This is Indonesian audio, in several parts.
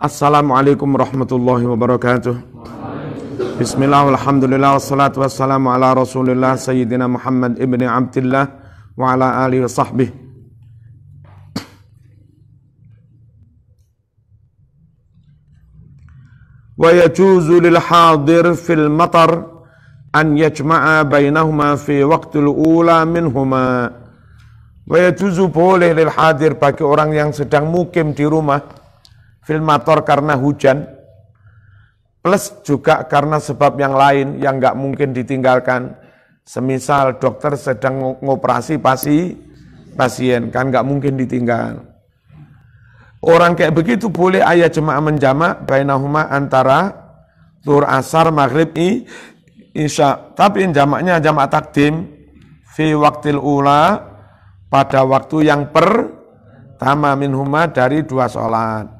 Assalamualaikum warahmatullahi wabarakatuh. Bismillah, alhamdulillah, wassalatu wassalamu ala rasulillah Sayyidina Muhammad ibni Abdillah wa ala alihi wa sahbihi. Wa yajuzu lil hadir fil matar an yajma'a يجمع fi في وقت minhuma. Wa yajuzu boleh lil hadir bagi orang yang sedang mukim di rumah filmator karena hujan, plus juga karena sebab yang lain yang nggak mungkin ditinggalkan. Semisal dokter sedang ngoperasi pasi pasien, kan nggak mungkin ditinggal. Orang kayak begitu boleh ayat jemaah menjamak bainahuma antara tur asar maghrib i isya. Tapi jamaknya jamak takdim fi waktil ula pada waktu yang pertama minhuma dari dua sholat.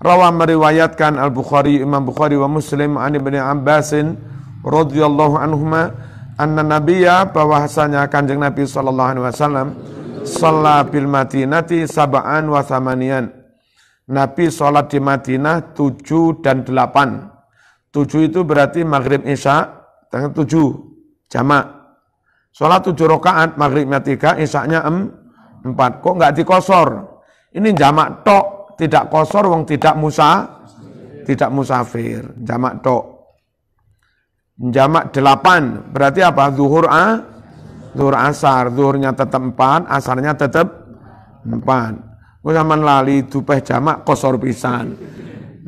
Rawa meriwayatkan Al-Bukhari Imam Bukhari wa Muslim Ani bin Abbasin radhiyallahu anhuma anna nabiya bahwasanya Kanjeng Nabi sallallahu alaihi wasallam shalla bil Madinati sab'an wa thamanian. Nabi salat di Madinah 7 dan 8. 7 itu berarti maghrib isya tanggal 7 jamak. Salat 7 rakaat, maghribnya 3, isaknya em, empat. Kok enggak dikosor? Ini jamak tok, tidak kosor wong tidak musa tidak musafir jamak tok jamak delapan berarti apa zuhur a zuhur asar zuhurnya tetap empat asarnya tetap empat Gue zaman lali dupeh jamak kosor pisan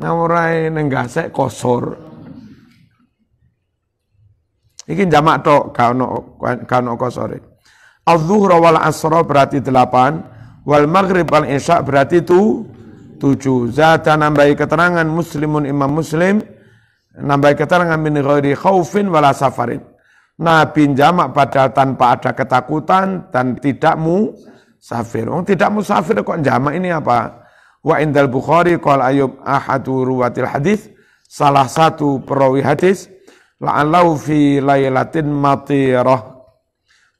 nah, ngawurai nenggasek kosor ini jamak tok kano kano kosore. al zuhur wal asar berarti delapan, wal maghrib wal isya berarti tuh Tujuh. Zat. nambahi keterangan muslimun imam muslim. Nambahi keterangan min ghairi khaufin wala safarin. Nabi jamak padahal tanpa ada ketakutan dan tidak safir. Oh, tidak mu safir. kok jamak ini apa? Wa indal Bukhari qol ayub ahadu ruwatil hadis salah satu perawi hadis la'allahu fi lailatin matirah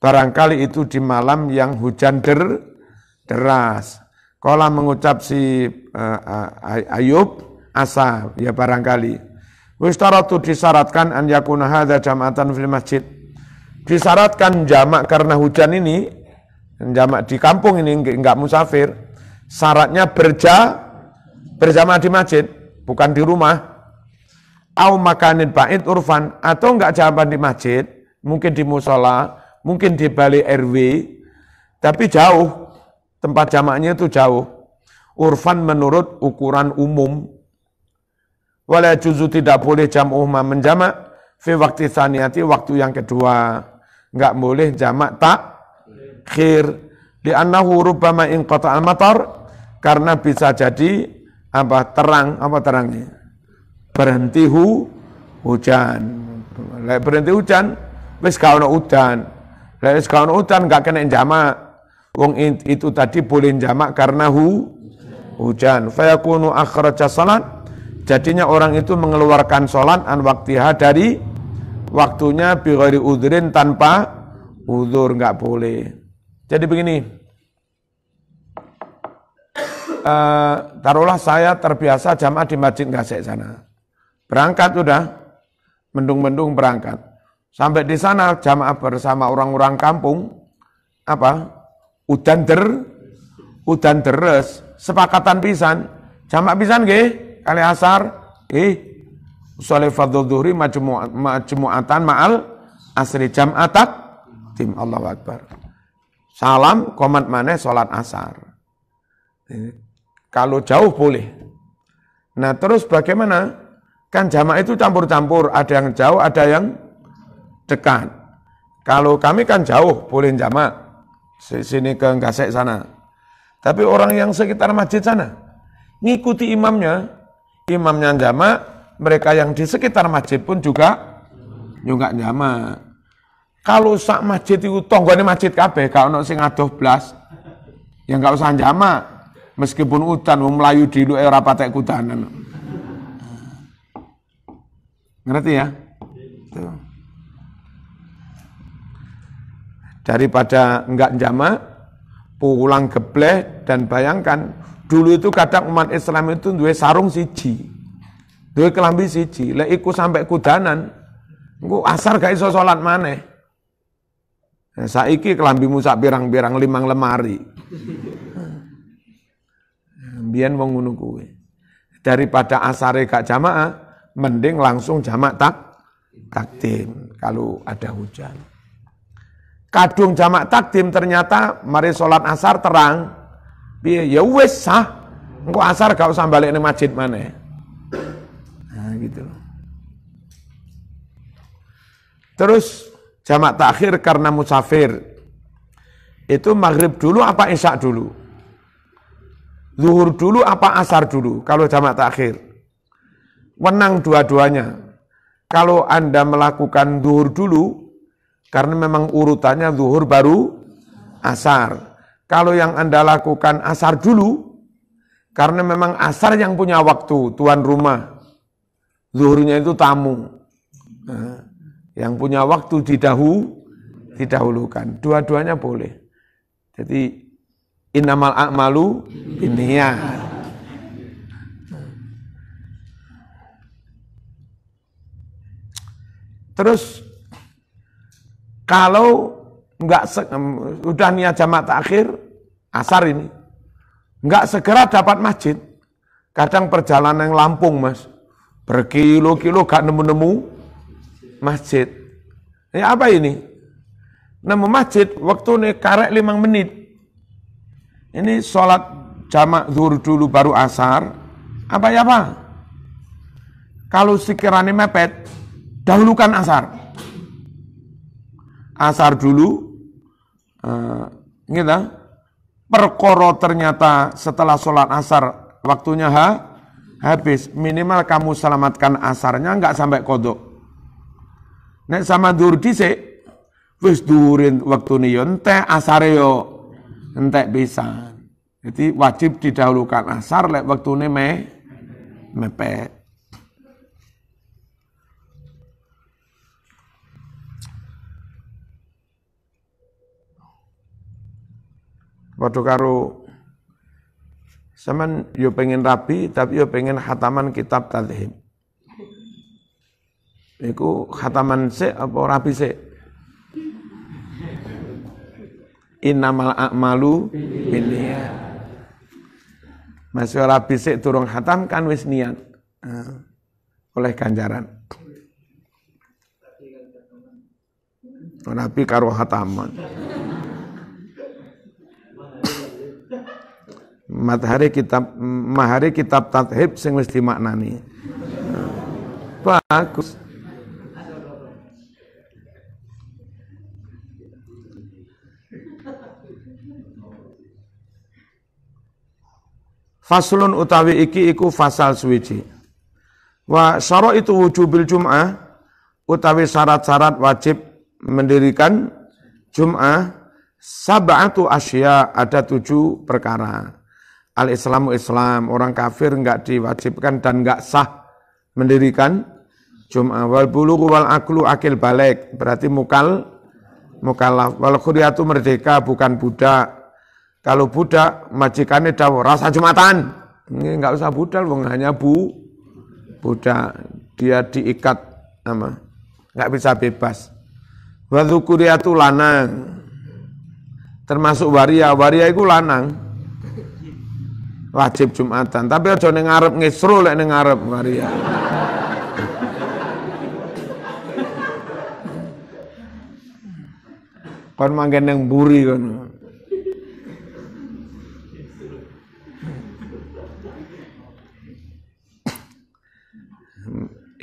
barangkali itu di malam yang hujan der, deras Kolam mengucap si uh, Ayub, asa ya barangkali. Wistaratu disyaratkan an yakuna hadza jama'atan fil masjid. Disyaratkan jamak karena hujan ini jamak di kampung ini enggak musafir. Syaratnya berja berjamaah di masjid, bukan di rumah. Au makanin ba'id urfan atau enggak jamaah di masjid, mungkin di musola, mungkin di Bali RW, tapi jauh tempat jamaknya itu jauh. Urfan menurut ukuran umum. Wala juzu tidak boleh jam ma menjamak fi waktu saniyati waktu yang kedua. Enggak boleh jamak tak khir. Li'annahu rubbama inqata al-matar karena bisa jadi apa terang apa terangnya berhenti hu, hujan. Lek berhenti hujan, wis kau hujan. udan. Lek wis gak hujan udan kena jamak. Wong itu tadi boleh jamak karena hu hujan. Fayakunu akhraja salat. Jadinya orang itu mengeluarkan salat an waktiha dari waktunya bi ghairi tanpa udur nggak boleh. Jadi begini. Uh, taruhlah saya terbiasa jamaah di Masjid Ngasek sana. Berangkat sudah, mendung-mendung berangkat. Sampai di sana jamaah bersama orang-orang kampung, apa udan ter udan terus. sepakatan pisan jamak pisan nggih kali asar nggih usale fardhu dhuhri majmu'atan ma'al asri jam atak. tim Allah akbar salam komat maneh salat asar kalau jauh boleh nah terus bagaimana kan jamak itu campur-campur ada yang jauh ada yang dekat kalau kami kan jauh boleh jamak sini ke Gasek sana. Tapi orang yang sekitar masjid sana ngikuti imamnya, imamnya jama, mereka yang di sekitar masjid pun juga juga jama. Kalau sak masjid itu tonggone masjid kabeh, kalau ono sing adoh blas. yang gak usah jama, Meskipun udan wong Melayu luar era patek kudanan. Ngerti ya? Tuh. daripada enggak jama pulang gebleh dan bayangkan dulu itu kadang umat Islam itu dua sarung siji dua kelambi siji lek iku sampai kudanan engko asar gak iso salat maneh nah, saiki kelambi sak pirang-pirang limang lemari nah, biyen wong ngono kuwi daripada asare gak jamaah mending langsung jamak tak takdim kalau ada hujan kadung jamak takdim ternyata mari sholat asar terang piye ya wes sah engko asar gak usah balik ini masjid mana nah gitu terus jamak takhir karena musafir itu maghrib dulu apa isya dulu zuhur dulu apa asar dulu kalau jamak takhir menang dua-duanya kalau anda melakukan zuhur dulu karena memang urutannya zuhur baru asar. Kalau yang Anda lakukan asar dulu, karena memang asar yang punya waktu, tuan rumah. Zuhurnya itu tamu. Nah, yang punya waktu didahu, didahulukan. Dua-duanya boleh. Jadi, innamal a'malu binia. Terus kalau nggak udah niat jamak takhir asar ini nggak segera dapat masjid kadang perjalanan yang Lampung mas berkilo-kilo gak nemu-nemu masjid ini apa ini nemu masjid waktu nih karek lima menit ini sholat jamak zuhur dulu baru asar apa ya pak kalau sekiranya mepet dahulukan asar asar dulu, uh, eh, gitu, ya, perkoro ternyata setelah sholat asar waktunya ha, habis, minimal kamu selamatkan asarnya nggak sampai kodok. Nek sama dur se, wis durin waktu niyo yonte asare yo entek bisa. Jadi wajib didahulukan asar lek waktune me mepet. Padha karo Saman yo pengen rapi tapi yo pengen hataman kitab tadhib. Iku hataman se apa rapi se? Innamal a'malu binniyat. Masih rapi se turun hatam kan wis niat. Uh, oleh ganjaran. Nabi karo hataman. matahari kitab mahari kitab tathib sing wis dimaknani bagus Faslun utawi iki iku fasal suwiji. Wa syara itu wujubil jum'ah utawi syarat-syarat wajib mendirikan jum'ah sab'atu asya ada tujuh perkara al-Islamu Islam, orang kafir nggak diwajibkan dan nggak sah mendirikan Jum'ah. Wal bulu wal aklu akil balik, berarti mukal, mukalaf Wal kuriatu merdeka, bukan budak. Kalau budak, majikannya dawa, rasa Jumatan. Ini enggak usah budal, wong hanya bu, budak. Dia diikat, sama. nggak bisa bebas. Wa lanang, termasuk waria. Waria itu lanang wajib Jumatan. Tapi aja ning ngarep ngisru lek ning ngarep mari ya. Kon manggen ning buri kon.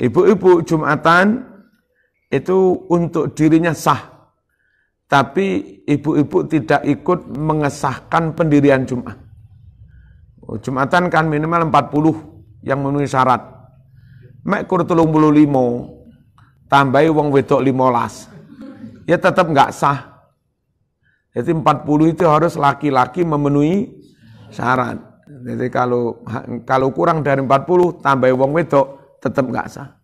Ibu-ibu Jumatan itu untuk dirinya sah. Tapi ibu-ibu tidak ikut mengesahkan pendirian Jumat. Oh, Jumatan kan minimal 40 yang memenuhi syarat. Mek kur 35 tambahi wong wedok 15. Ya tetap nggak sah. Jadi 40 itu harus laki-laki memenuhi syarat. Jadi kalau kalau kurang dari 40 tambahi wong wedok tetap nggak sah.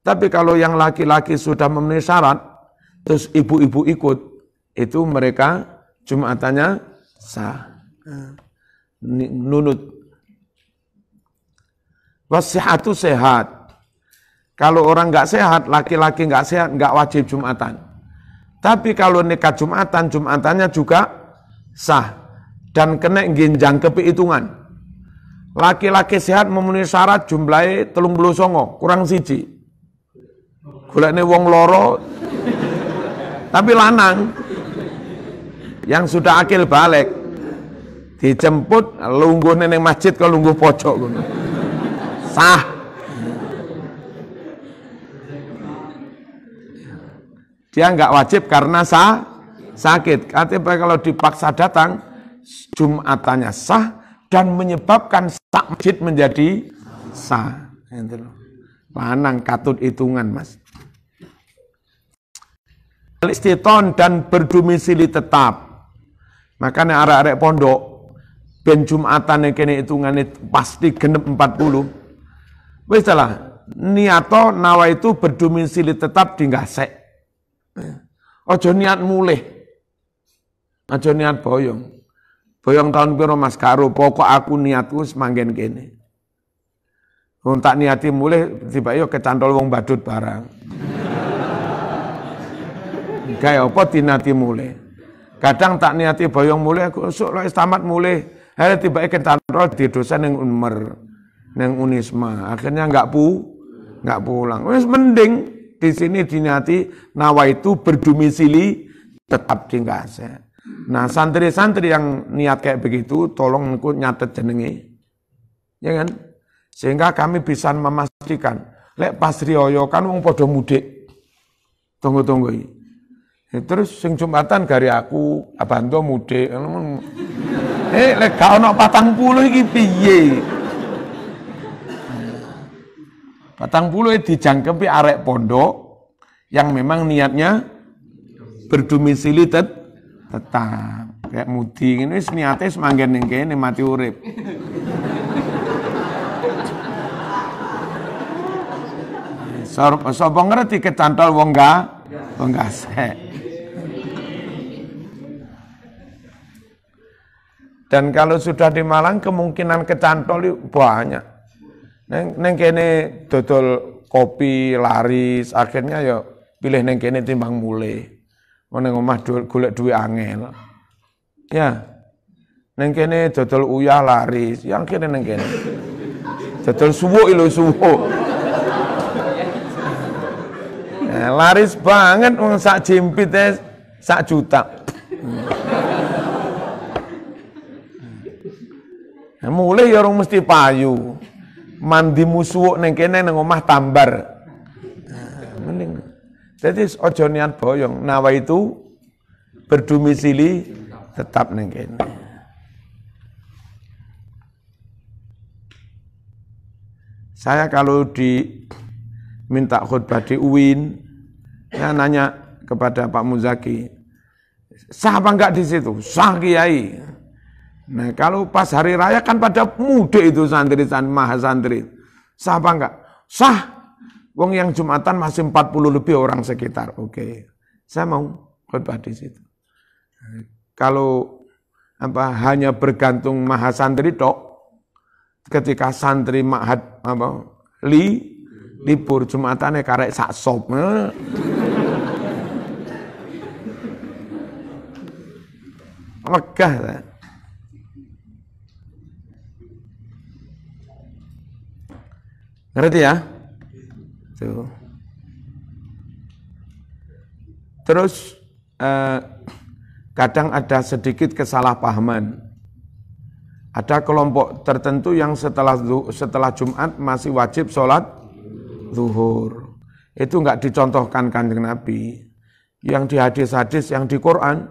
Tapi kalau yang laki-laki sudah memenuhi syarat, terus ibu-ibu ikut, itu mereka jumatannya sah. Nah nunut. Wasihatu sehat. Kalau orang nggak sehat, laki-laki nggak sehat, nggak wajib Jumatan. Tapi kalau nikah Jumatan, Jumatannya juga sah. Dan kena ginjang kepihitungan. Laki-laki sehat memenuhi syarat jumlahnya telung bulu songo, kurang siji. Gula ini wong loro, tapi lanang. Yang sudah akil balik, dijemput lungguh neng masjid kalau lungguh pojok gitu. sah dia nggak wajib karena sah sakit katanya kalau dipaksa datang jumatannya sah dan menyebabkan sak masjid menjadi sah panang katut hitungan mas listiton dan berdomisili tetap. Makanya arah-arek pondok ben Jumatan kene hitungane pasti genep 40. Wis lah, niato nawa itu berdomisili tetap di Ngasek. Ojo niat mulih. Ojo niat boyong. Boyong tahun piro Mas Karo, pokok aku niatku semanggen kene. Kalau tak niati mulih tiba yo ya kecantol wong badut barang. Gaya apa dinati mulih. Kadang tak niati boyong mulih aku sok loh tamat mulih. Akhirnya tiba ikan tanro di dosen yang Unmer, yang Unisma. Akhirnya nggak pu, nggak pulang. Wes mending di sini dinyati nawa itu berdomisili tetap di Gaza. Nah santri-santri yang niat kayak begitu, tolong ikut nyatet jenenge, ya kan? Sehingga kami bisa memastikan lek pas rioyo kan wong podo mudik, tunggu-tunggu. Terus sing jumatan gari aku, abando mudik, Eh, lek gak ono puluh iki piye? Patang puluh dijangkepi arek pondok yang memang niatnya berdomisili tet tetap kayak mudi ini wis niate semanggen ning kene mati urip. Sapa ngerti kecantol wong Wongga Wong Dan kalau sudah di Malang kemungkinan kecantol banyak. Neng, neng kene dodol kopi laris, akhirnya ya pilih neng kene timbang mulai. Neng omah golek duit angel. Ya. Neng kene dodol uyah laris, yang kene neng kene. Dodol subuh ilo subuh, eh, Nah, laris banget wong sak jimpit e, sak juta. Hmm. mulai ya orang mesti payu. Mandi musuh neng kene neng omah tambar. Nah, mending. Jadi ojo niat boyong. Nawa itu berdomisili tetap neng kene. Saya kalau di minta khutbah di UIN, saya nanya kepada Pak Muzaki, sah apa enggak di situ? Sah kiai. Nah kalau pas hari raya kan pada mudik itu santri san maha santri. Sah apa enggak? Sah. Wong yang Jumatan masih 40 lebih orang sekitar. Oke. Saya mau khutbah di situ. Kalau apa hanya bergantung maha santri dok ketika santri mahat apa li libur Jumatannya karek sak sop. Eh. Megah lah. Ngerti ya? Tuh. Terus eh, kadang ada sedikit kesalahpahaman. Ada kelompok tertentu yang setelah setelah Jumat masih wajib sholat zuhur. Itu nggak dicontohkan kanjeng Nabi. Yang di hadis-hadis, yang di Quran,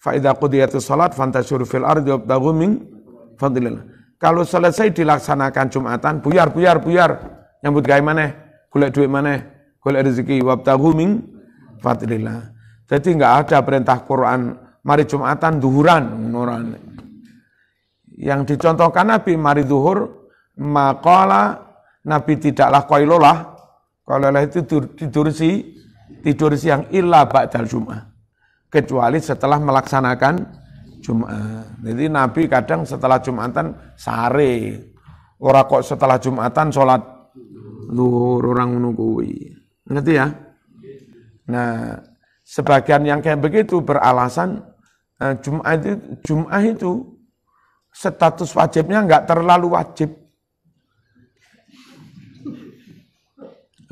faidah qudiyatus sholat fanta fil ardi wabtaghu min fadlillah. Kalau selesai dilaksanakan Jumatan, buyar, buyar, buyar. Nyambut gaya mana? Golek duit mana? Golek rezeki. Wabtahu ming, fadlillah. Jadi nggak ada perintah Quran. Mari Jumatan, duhuran. Nuran. Yang dicontohkan Nabi, mari duhur. Maqala Nabi tidaklah koilolah. Koilolah itu tidur, si, tidur siang illa ba'dal Jum'ah. Kecuali setelah melaksanakan Jumat. Jadi Nabi kadang setelah Jumatan sare. Ora kok setelah Jumatan sholat luhur orang menunggui. Ngerti ya? Nah, sebagian yang kayak begitu beralasan eh, Jum'ah itu, Jum'ah itu status wajibnya nggak terlalu wajib.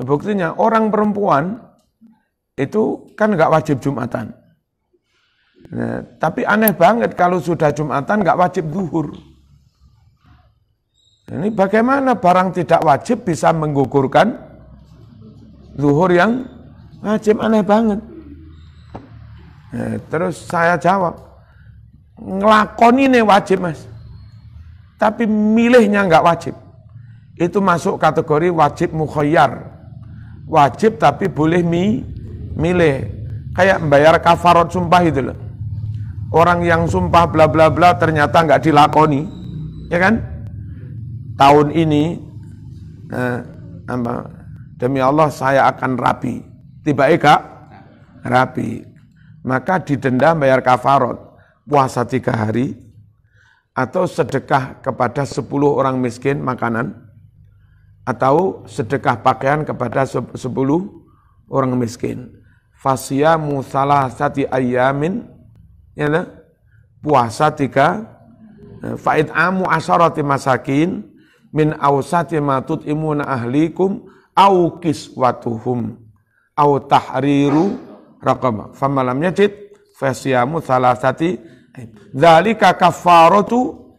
Buktinya orang perempuan itu kan nggak wajib Jumatan. Nah, tapi aneh banget kalau sudah Jumatan nggak wajib duhur. Ini bagaimana barang tidak wajib bisa menggugurkan duhur yang wajib aneh banget. Nah, terus saya jawab, ngelakoni ini wajib mas, tapi milihnya nggak wajib. Itu masuk kategori wajib mukhoyar. Wajib tapi boleh mi, milih. Kayak membayar kafarot sumpah itu loh orang yang sumpah bla bla bla ternyata nggak dilakoni, ya kan? Tahun ini eh, demi Allah saya akan rapi. Tiba Eka eh, rapi, maka didenda bayar kafarot puasa tiga hari atau sedekah kepada sepuluh orang miskin makanan atau sedekah pakaian kepada sepuluh orang miskin. Fasya musalah sati ayamin ya lah. Kan? puasa tiga eh, faid amu asharati masakin min awsati matut imuna ahlikum au kiswatuhum au tahriru raqabah famalam yajid fasyamu salasati dzalika kafaratu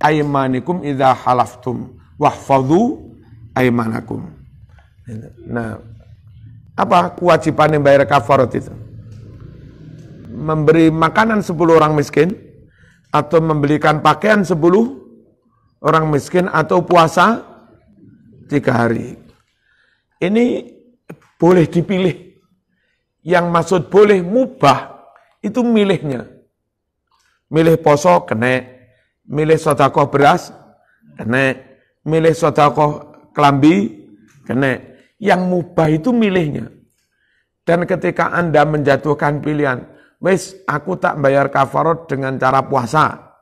aimanikum idha halaftum wahfadhu aimanakum. nah apa kewajiban yang bayar kafarat itu memberi makanan 10 orang miskin atau membelikan pakaian 10 orang miskin atau puasa tiga hari. Ini boleh dipilih. Yang maksud boleh mubah itu milihnya. Milih poso kena, milih sodakoh beras kena, milih sodakoh kelambi kena. Yang mubah itu milihnya. Dan ketika Anda menjatuhkan pilihan, wis aku tak bayar kafarot dengan cara puasa.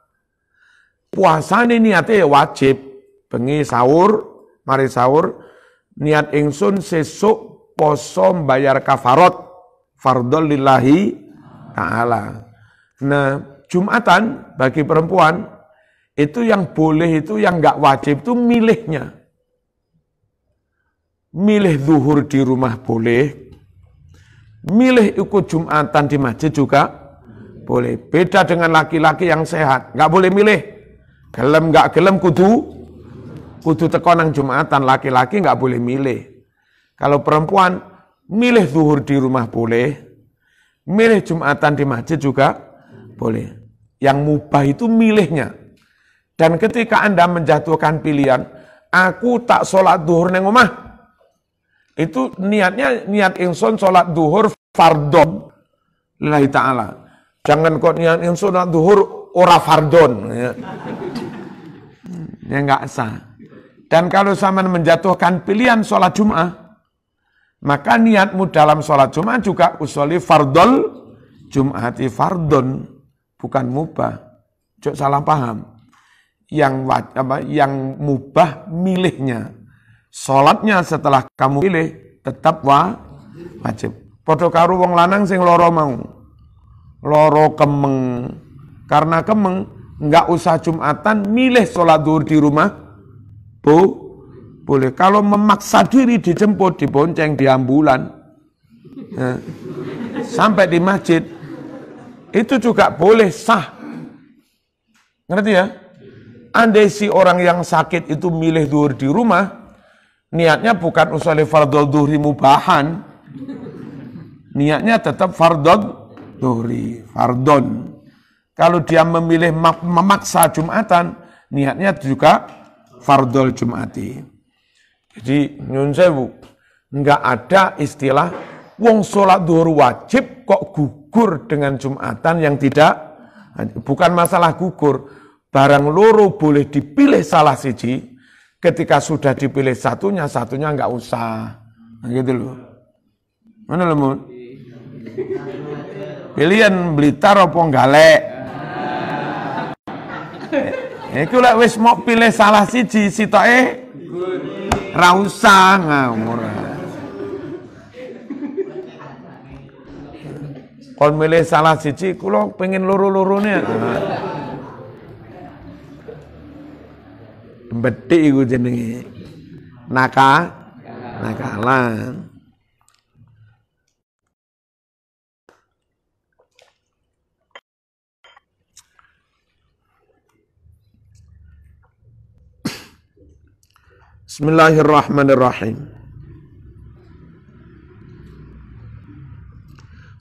Puasa ini niatnya wajib, bengi sahur, mari sahur, niat ingsun sesuk poso bayar kafarot, fardol lillahi ta'ala. Nah, Jumatan bagi perempuan, itu yang boleh itu yang nggak wajib itu milihnya. Milih zuhur di rumah boleh, milih ikut Jumatan di masjid juga boleh. Beda dengan laki-laki yang sehat, nggak boleh milih. Gelem nggak gelem kudu kudu tekonang Jumatan laki-laki nggak boleh milih. Kalau perempuan milih zuhur di rumah boleh, milih Jumatan di masjid juga boleh. Yang mubah itu milihnya. Dan ketika Anda menjatuhkan pilihan, aku tak sholat zuhur neng rumah. Itu niatnya niat insun sholat duhur fardon lillahi ta'ala. Jangan kok niat insun sholat duhur ora fardon. Ya. ya nggak sah. Dan kalau zaman menjatuhkan pilihan sholat Jum'ah, maka niatmu dalam sholat Jum'ah juga usuli fardol Jum'ati fardon, bukan mubah. Cuk salah paham. Yang apa, yang mubah milihnya. Sholatnya setelah kamu pilih tetap wa, wajib. Padha karo wong lanang sing loro mau. Loro kemeng. Karena kemeng nggak usah Jumatan, milih sholat duhur di rumah. Bu, boleh. Kalau memaksa diri dijemput, dibonceng, diambulan Ya. Sampai di masjid. Itu juga boleh sah. Ngerti ya? Andai si orang yang sakit itu milih duhur di rumah, niatnya bukan usali fardol duhri mubahan. Niatnya tetap fardol duhri, fardon. Kalau dia memilih memaksa Jumatan, niatnya juga fardol Jumati. Jadi nyun sewu, nggak ada istilah wong sholat duhur wajib kok gugur dengan Jumatan yang tidak bukan masalah gugur. Barang loro boleh dipilih salah siji, Ketika sudah dipilih satunya, satunya nggak usah. Nah, gitu loh. Mana lo Pilihan Blitar apa Galek? Eh, iku lek wis mau pilih salah siji sitoke ra usah ngamur. Kon milih salah siji kula pengen luru lorone Betik iku jenenge. Naka nakalan. Bismillahirrahmanirrahim.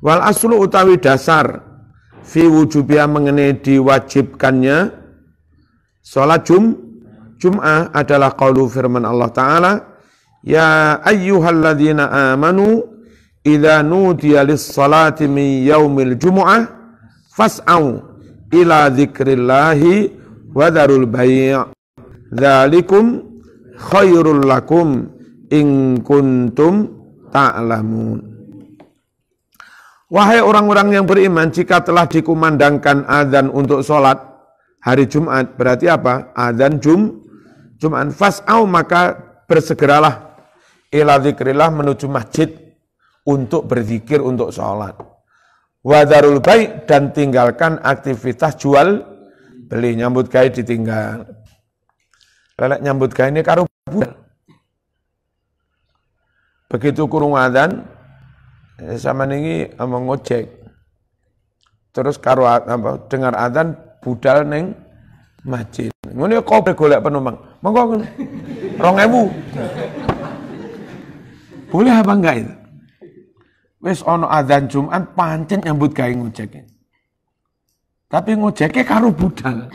Wal aslu utawi dasar fi wujubia mengenai diwajibkannya sholat jum'at. Jum'ah adalah qawlu firman Allah Ta'ala, Ya ayyuhalladzina amanu, Iza nudia lissalati min yaumil jum'ah fas'au ila zikrillahi wadharul bayi' Dhalikum khairul lakum in kuntum ta'lamun. Wahai orang-orang yang beriman, jika telah dikumandangkan azan untuk sholat hari Jumat, berarti apa? Azan Jum'at Jum'an fas'au maka bersegeralah ila zikrillah menuju masjid untuk berzikir untuk sholat. Wadarul baik dan tinggalkan aktivitas jual beli nyambut gai ditinggal. Lelek nyambut gai ini karo budal. Begitu kurung adan eh, sama ini ngomong ojek. Terus karo apa dengar adan budal neng masjid. Ngono ya kau golek penumpang. Monggo ngono. 2000. Boleh apa enggak itu? Wis ono azan Jumat pancen nyambut gawe ngojek. Tapi ngojeknya karo budal.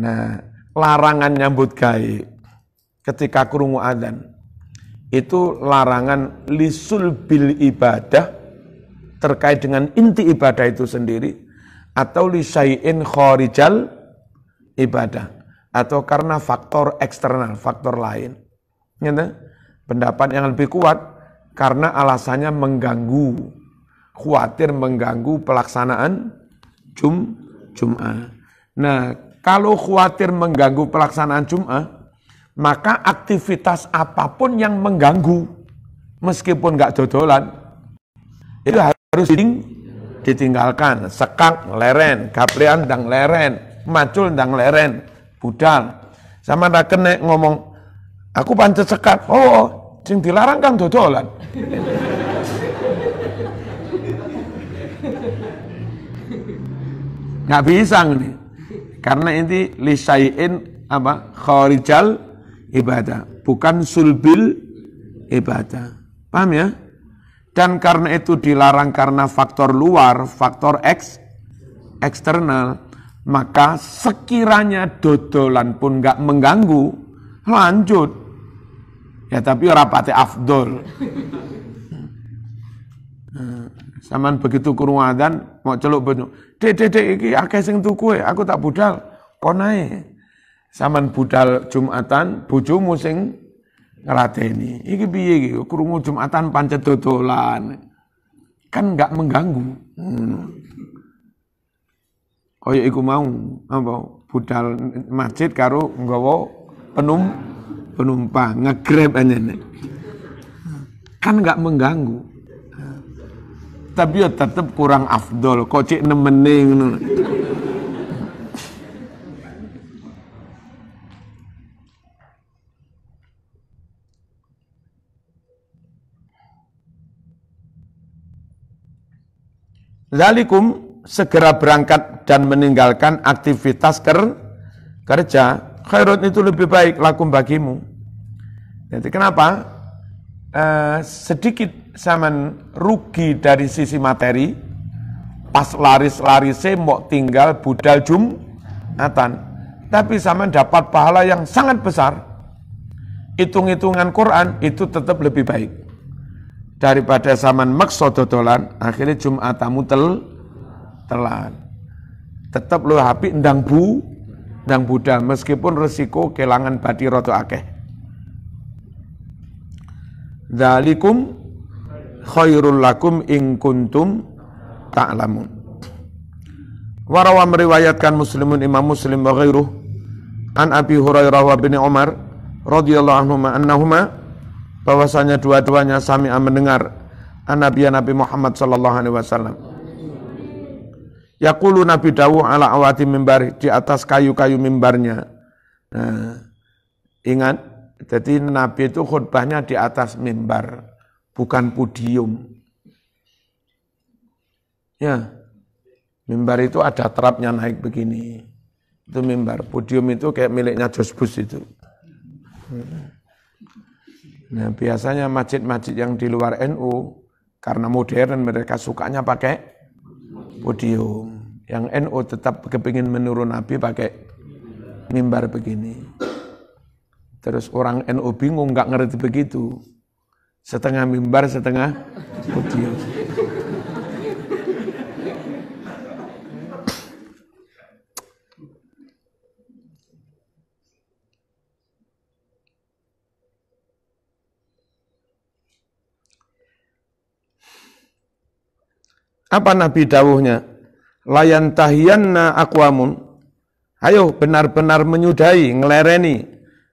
Nah, larangan nyambut gawe ketika kurungu azan itu larangan lisul bil ibadah terkait dengan inti ibadah itu sendiri atau li syai'in ibadah atau karena faktor eksternal, faktor lain. Gitu? Pendapat yang lebih kuat karena alasannya mengganggu, khawatir mengganggu pelaksanaan jum Jum'ah. Nah, kalau khawatir mengganggu pelaksanaan Jum'ah, maka aktivitas apapun yang mengganggu, meskipun nggak dodolan, itu harus ding ditinggalkan, sekak leren, gaplean dang leren, macul dang leren, budal. Sama tak kenek ngomong, aku pancet sekak, oh, oh, oh. sing dilarang kan dodolan. Nggak bisa nih. Karena ini lisayin apa kharijal ibadah, bukan sulbil ibadah. Paham ya? dan karena itu dilarang karena faktor luar, faktor X, eksternal, maka sekiranya dodolan pun nggak mengganggu, lanjut. Ya tapi rapati afdol. Eh, saman begitu kurungan mau celuk benuk. Dek, dek, dek, ini akeh sing tuku e, aku tak budal, naik. Saman budal Jumatan, bujumu sing ngelateni. Iki piye iki? Krungu Jumatan pancet dodolan. Kan enggak mengganggu. Hmm. Kaya iku mau apa budal masjid karo nggawa penum penumpang ngegrab anjene. Kan enggak mengganggu. Tapi ya tetap kurang afdol. Kocik nemening. Zalikum segera berangkat dan meninggalkan aktivitas ker, kerja. Khairun itu lebih baik lakum bagimu. Jadi kenapa? Eh, sedikit zaman rugi dari sisi materi, pas laris-larisnya mau tinggal budal Nathan. Tapi zaman dapat pahala yang sangat besar, hitung-hitungan Quran itu tetap lebih baik daripada zaman maksa dodolan akhirnya jumatamu tel telan tetap lu hapi ndang bu ndang buddha meskipun resiko kelangan badi roto akeh Dalikum khairul lakum ing kuntum ta'lamun. Warawa meriwayatkan muslimun imam muslim wa ghairuh an Abi Hurairah wa bin Umar radhiyallahu anhuma annahuma bahwasanya dua-duanya sami'a mendengar Nabi Nabi Muhammad sallallahu alaihi wasallam. Yaqulu Nabi Dawuh ala awati mimbar di atas kayu-kayu mimbarnya. Nah, ingat, jadi Nabi itu khutbahnya di atas mimbar, bukan podium. Ya, mimbar itu ada terapnya naik begini. Itu mimbar. Podium itu kayak miliknya Josbus itu. Hmm. Nah, biasanya masjid-masjid yang di luar NU karena modern mereka sukanya pakai podium. Yang NU tetap kepingin menurun Nabi pakai mimbar begini. Terus orang NU bingung nggak ngerti begitu. Setengah mimbar, setengah podium. Apa Nabi dawuhnya? Layan tahiyanna akwamun. Ayo benar-benar menyudahi, ngelereni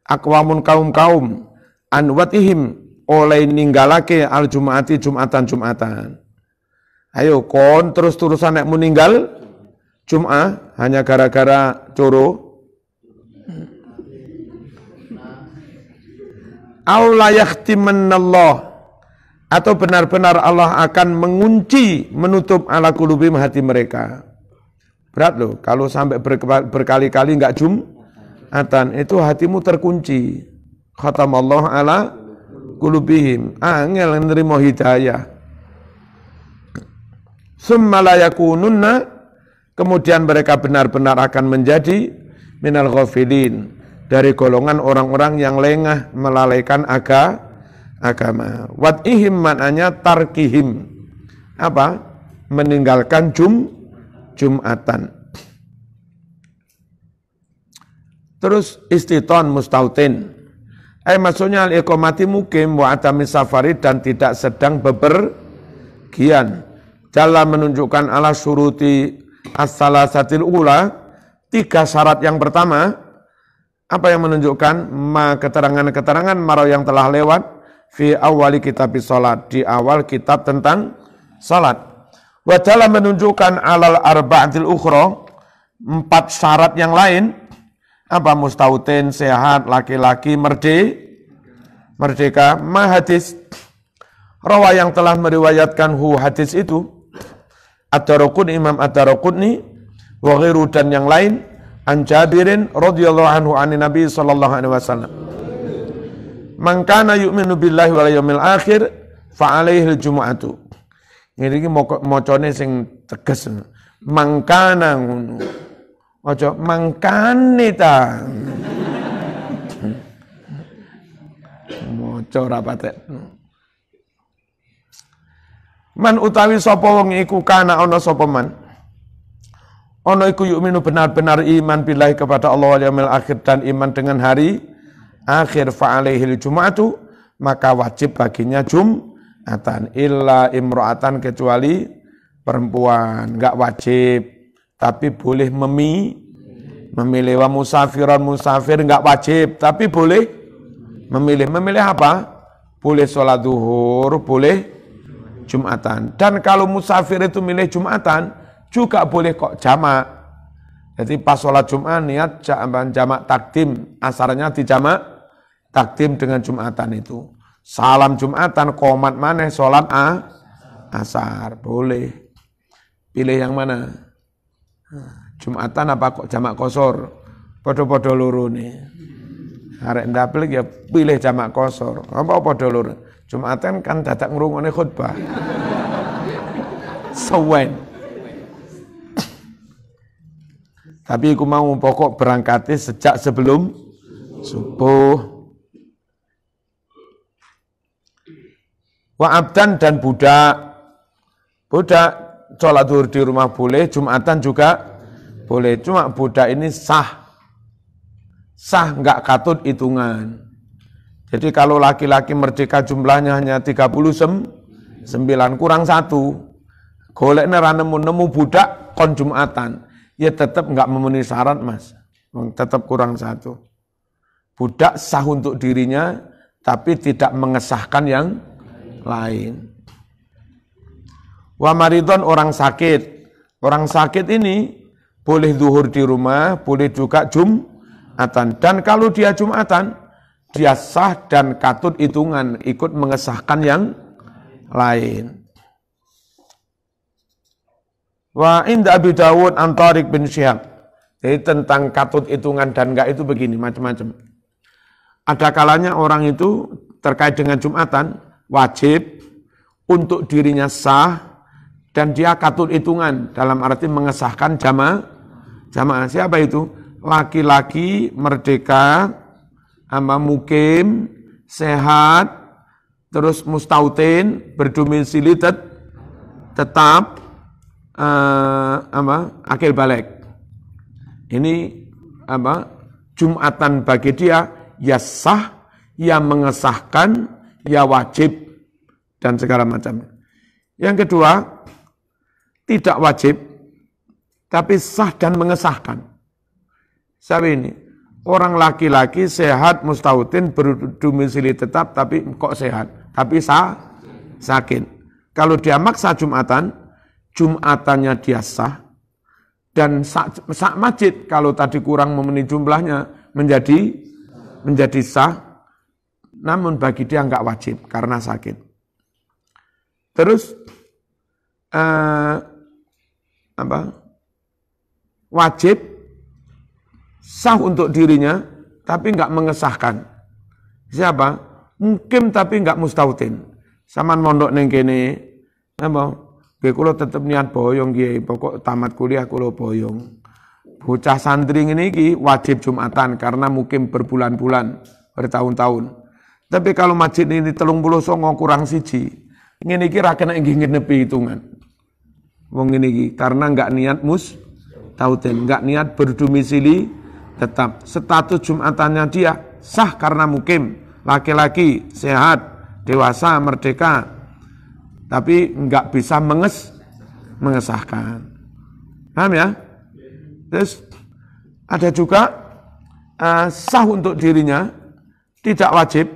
akwamun kaum-kaum anwatihim oleh ninggalake al jumati jumatan jumatan. Ayo kon terus terusan nek meninggal Jum'ah hanya gara-gara coro. Au la atau benar-benar Allah akan mengunci menutup ala kulubim hati mereka. Berat loh kalau sampai berkali-kali nggak atan itu hatimu terkunci. Khatam Allah ala kulubihim. Angel ah, nerimo hidayah. Summa layakununna kemudian mereka benar-benar akan menjadi minal ghafilin dari golongan orang-orang yang lengah melalaikan agama agama. Wat ihim mananya tarkihim. Apa? Meninggalkan jum Jumatan. Terus istiton mustautin. Eh maksudnya al ikomati mukim wa atami safari dan tidak sedang bepergian. Dalam menunjukkan ala suruti asala satil ula. Tiga syarat yang pertama, apa yang menunjukkan? Ma keterangan-keterangan marau yang telah lewat, fi awali kitab salat di awal kitab tentang salat. Wajala menunjukkan alal arba'atil ukhra empat syarat yang lain apa mustautin sehat laki-laki merde merdeka hadis rawa yang telah meriwayatkan hu hadis itu Ad-Darukun Imam Ad-Darukuni wa dan yang lain an Jabirin radhiyallahu anhu anin Nabi sallallahu alaihi wasallam man kana yu'minu billahi wal yawmil akhir fa alaihi jumu'atu ngene iki macane sing tegas mangkana ngono aja mangkane ta maca ora patek man utawi sapa wong iku kana ana sapa man ana iku yu'minu benar-benar iman billahi kepada Allah wal yawmil akhir dan iman dengan hari akhir fa'alaihil jum'atu maka wajib baginya jum'atan illa imro'atan kecuali perempuan enggak wajib tapi boleh memi memilih wa musafiran musafir enggak wajib tapi boleh memilih memilih apa boleh sholat duhur boleh jumatan dan kalau musafir itu milih jumatan juga boleh kok jamak jadi pas sholat jumat niat jamak takdim asarnya di jamak takdim dengan Jumatan itu. Salam Jumatan, komat mana sholat a? asar, boleh. Pilih yang mana? Ah, Jumatan apa kok jamak kosor? Podo-podo luru nih. Harek ndapel ya pilih jamak kosor. Apa podo luru? Jumatan kan dadak ngrungokne khutbah. Sewen. Tapi aku mau pokok berangkatnya sejak sebelum subuh. Wa abdan dan budak. Budak sholat duhur di rumah boleh, Jumatan juga boleh. Cuma budak ini sah. Sah nggak katut hitungan. Jadi kalau laki-laki merdeka jumlahnya hanya sem, 9 kurang satu, golek nera nemu nemu budak kon jumatan, ya tetap nggak memenuhi syarat mas, tetap kurang satu. Budak sah untuk dirinya, tapi tidak mengesahkan yang lain. Wa maridon orang sakit. Orang sakit ini boleh zuhur di rumah, boleh juga jumatan. Dan kalau dia jumatan, dia sah dan katut hitungan, ikut mengesahkan yang lain. Wa inda Abi Dawud Antarik bin Syihab. Jadi tentang katut hitungan dan enggak itu begini, macam-macam. Ada kalanya orang itu terkait dengan Jumatan, wajib untuk dirinya sah dan dia katut hitungan dalam arti mengesahkan jamaah jamaah siapa itu laki-laki merdeka ama mukim sehat terus mustautin berdomisili tet, tetap uh, apa akil balik ini apa jumatan bagi dia ya sah yang mengesahkan ya wajib dan segala macam. Yang kedua, tidak wajib tapi sah dan mengesahkan. Saya ini, orang laki-laki sehat mustautin berdomisili tetap tapi kok sehat, tapi sah sakit. Kalau dia maksa Jumatan, Jumatannya dia sah dan sah, sah masjid kalau tadi kurang memenuhi jumlahnya menjadi menjadi sah namun bagi dia nggak wajib karena sakit. Terus eh, apa? Wajib sah untuk dirinya tapi nggak mengesahkan. Siapa? Mungkin tapi nggak mustautin. Saman mondok neng kene, apa? Gue kalau tetep niat boyong kiai, pokok tamat kuliah kulo boyong. Bocah santri ini wajib Jumatan karena mungkin berbulan-bulan, bertahun-tahun. Tapi kalau masjid ini telung puluh songo kurang siji, ini kira ra ingin ingin ngenepi hitungan. Wong ini karena nggak niat mus tahu tautin, nggak niat berdomisili tetap status Jumatannya dia sah karena mukim, laki-laki, sehat, dewasa, merdeka. Tapi nggak bisa menges mengesahkan. Paham ya? Terus ada juga eh, sah untuk dirinya tidak wajib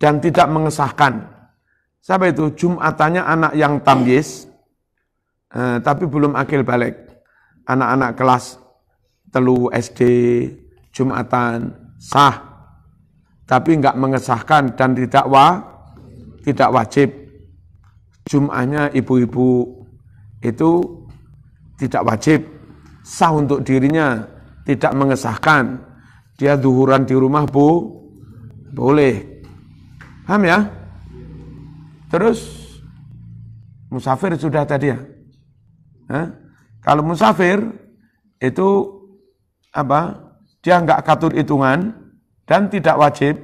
dan tidak mengesahkan. Siapa itu? Jumatannya anak yang tamyiz, eh, tapi belum akil balik. Anak-anak kelas telu SD, Jumatan, sah, tapi enggak mengesahkan dan tidak wa, tidak wajib. Jum'ahnya ibu-ibu itu tidak wajib. Sah untuk dirinya, tidak mengesahkan. Dia duhuran di rumah, Bu, boleh Paham ya? Terus musafir sudah tadi ya. Hah? Kalau musafir itu apa? Dia nggak katur hitungan dan tidak wajib.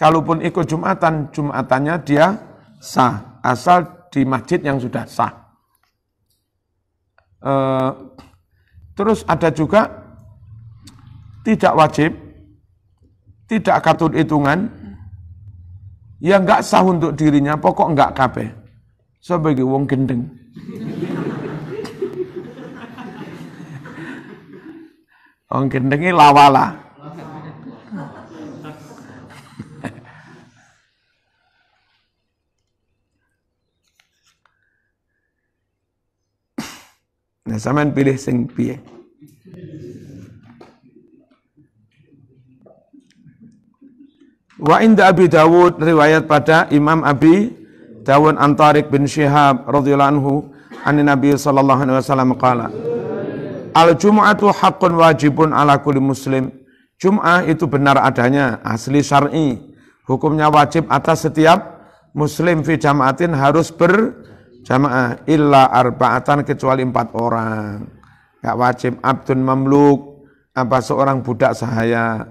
Kalaupun ikut jumatan, jumatannya dia sah asal di masjid yang sudah sah. E, terus ada juga tidak wajib, tidak katur hitungan, yang gak sah untuk dirinya, pokok gak kape Sebagai wong gendeng. Wong gendengi lawala. Nah, sampean pilih sing piye? Wa inda Abi Dawud riwayat pada Imam Abi Dawud Antarik bin Syihab radhiyallahu anhu an Nabi sallallahu alaihi wasallam qala Al Jum'atu haqqun wajibun ala kulli muslim. Jum'ah itu benar adanya, asli syar'i. Hukumnya wajib atas setiap muslim fi jamaatin harus berjamaah illa arba'atan kecuali empat orang. Enggak wajib abdun mamluk apa seorang budak sahaya,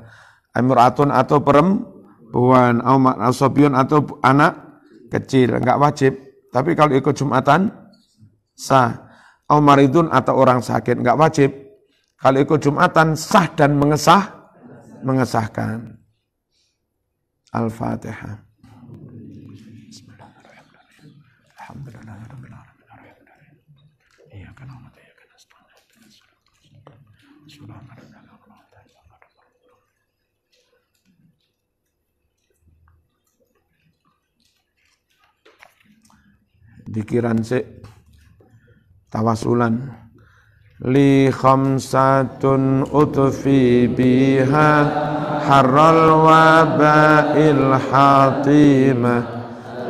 amiratun atau perempuan Puan, Umar, Asobion atau anak kecil, enggak wajib. Tapi kalau ikut Jumatan, sah. Umar itu atau orang sakit, enggak wajib. Kalau ikut Jumatan, sah dan mengesah, mengesahkan. Al-Fatihah. dikiran sik tawasulan li khamsatun utfi biha harral wabail hatima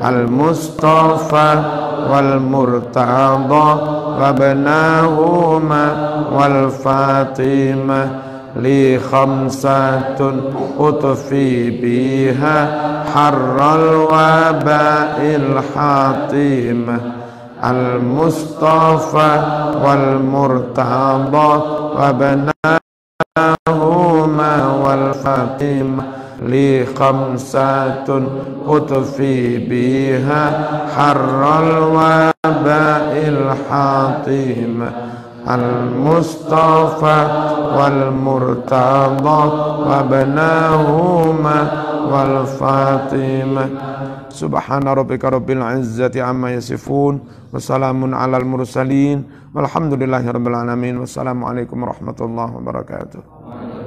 al mustafa wal murtada wa abnahuma wal fatimah لي خمسة أطفي بها حر الوباء الحطيمة المصطفى والمرتضى وابناهما والفاطمة لي خمسة أطفي بها حر الوباء الحطيمة المصطفى والمرتضى وابناهما والفاطمة سبحان ربك رب العزة عما يصفون وسلام على المرسلين والحمد لله رب العالمين والسلام عليكم ورحمة الله وبركاته